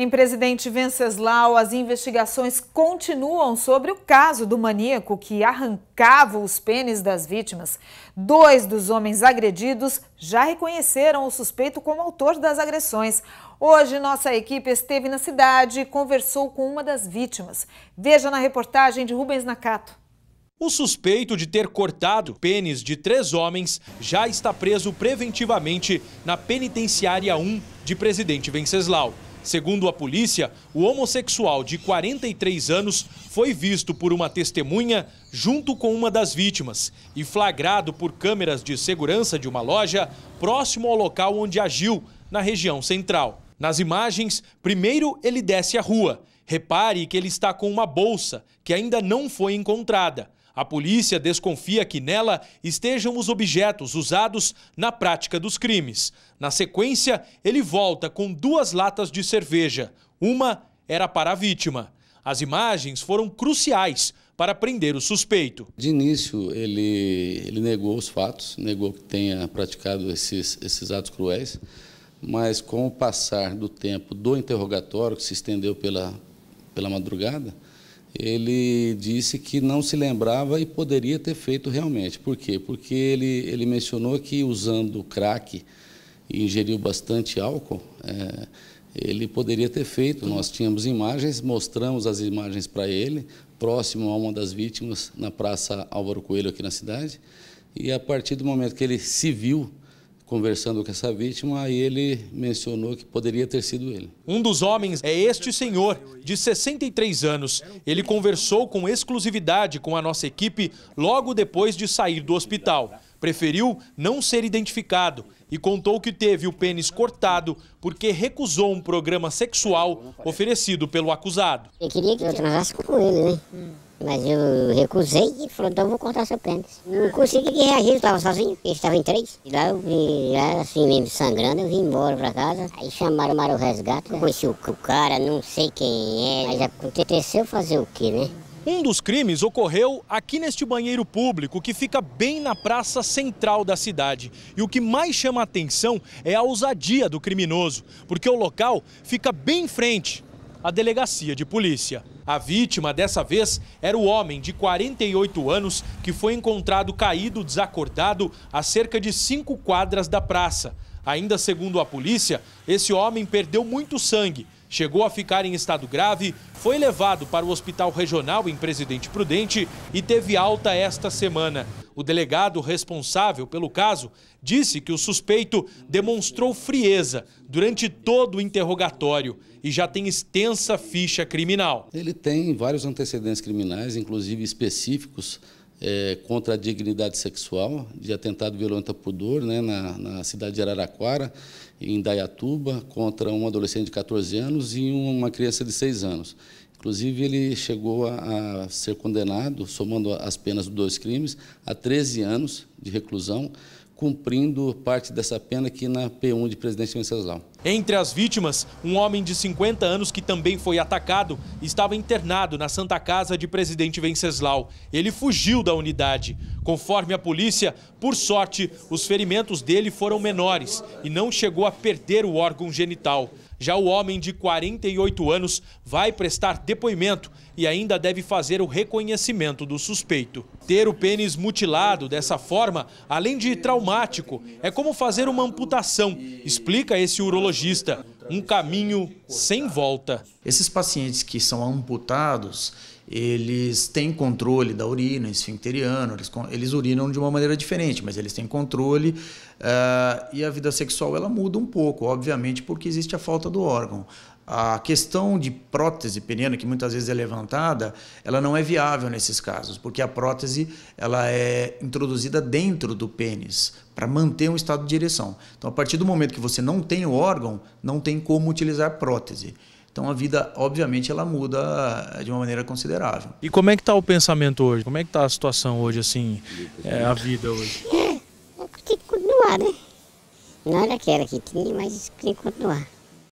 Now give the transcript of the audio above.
Em Presidente Venceslau, as investigações continuam sobre o caso do maníaco que arrancava os pênis das vítimas. Dois dos homens agredidos já reconheceram o suspeito como autor das agressões. Hoje, nossa equipe esteve na cidade e conversou com uma das vítimas. Veja na reportagem de Rubens Nakato. O suspeito de ter cortado pênis de três homens já está preso preventivamente na Penitenciária 1 de Presidente Venceslau. Segundo a polícia, o homossexual de 43 anos foi visto por uma testemunha junto com uma das vítimas e flagrado por câmeras de segurança de uma loja próximo ao local onde agiu, na região central. Nas imagens, primeiro ele desce a rua. Repare que ele está com uma bolsa que ainda não foi encontrada. A polícia desconfia que nela estejam os objetos usados na prática dos crimes. Na sequência, ele volta com duas latas de cerveja. Uma era para a vítima. As imagens foram cruciais para prender o suspeito. De início, ele, ele negou os fatos, negou que tenha praticado esses, esses atos cruéis, mas com o passar do tempo do interrogatório, que se estendeu pela, pela madrugada, ele disse que não se lembrava e poderia ter feito realmente. Por quê? Porque ele, ele mencionou que usando crack e ingeriu bastante álcool, é, ele poderia ter feito. Nós tínhamos imagens, mostramos as imagens para ele, próximo a uma das vítimas, na Praça Álvaro Coelho, aqui na cidade. E a partir do momento que ele se viu conversando com essa vítima, aí ele mencionou que poderia ter sido ele. Um dos homens é este senhor, de 63 anos. Ele conversou com exclusividade com a nossa equipe logo depois de sair do hospital. Preferiu não ser identificado e contou que teve o pênis cortado porque recusou um programa sexual oferecido pelo acusado. Eu queria que eu transasse com ele, né? Hum. Mas eu recusei e falou, então eu vou cortar seu pênis. Não consegui reagir, eu estava sozinho, eu estava em três. E lá eu vi, lá assim mesmo sangrando, eu vim embora pra casa. Aí chamaram, o resgate, Resgato, conheci o, o cara, não sei quem é, mas aconteceu fazer o quê, né? Um dos crimes ocorreu aqui neste banheiro público, que fica bem na praça central da cidade. E o que mais chama a atenção é a ousadia do criminoso, porque o local fica bem em frente à delegacia de polícia. A vítima dessa vez era o homem de 48 anos que foi encontrado caído desacordado a cerca de cinco quadras da praça. Ainda segundo a polícia, esse homem perdeu muito sangue Chegou a ficar em estado grave, foi levado para o Hospital Regional em Presidente Prudente e teve alta esta semana. O delegado responsável pelo caso disse que o suspeito demonstrou frieza durante todo o interrogatório e já tem extensa ficha criminal. Ele tem vários antecedentes criminais, inclusive específicos é, contra a dignidade sexual, de atentado violento a pudor, né, na, na, cidade de Araraquara, em Dayatuba, contra um adolescente de 14 anos e uma criança de 6 anos. Inclusive, ele chegou a, a ser condenado, somando as penas dos dois crimes, a 13 anos de reclusão, cumprindo parte dessa pena aqui na P1 de Presidente Venceslau. Entre as vítimas, um homem de 50 anos que também foi atacado estava internado na Santa Casa de Presidente Venceslau. Ele fugiu da unidade. Conforme a polícia, por sorte, os ferimentos dele foram menores e não chegou a perder o órgão genital. Já o homem de 48 anos vai prestar depoimento e ainda deve fazer o reconhecimento do suspeito. Ter o pênis mutilado dessa forma, além de traumático, é como fazer uma amputação, explica esse urologista um caminho sem volta. Esses pacientes que são amputados, eles têm controle da urina esfincteriana, eles, eles urinam de uma maneira diferente, mas eles têm controle uh, e a vida sexual ela muda um pouco, obviamente, porque existe a falta do órgão. A questão de prótese peniana, que muitas vezes é levantada, ela não é viável nesses casos, porque a prótese ela é introduzida dentro do pênis para manter um estado de ereção. Então, a partir do momento que você não tem o órgão, não tem como utilizar prótese. Então a vida, obviamente, ela muda de uma maneira considerável. E como é que está o pensamento hoje? Como é que está a situação hoje, assim, é, a vida hoje? É, é tem que continuar, né? Não é era que era que tinha, mas tem que continuar.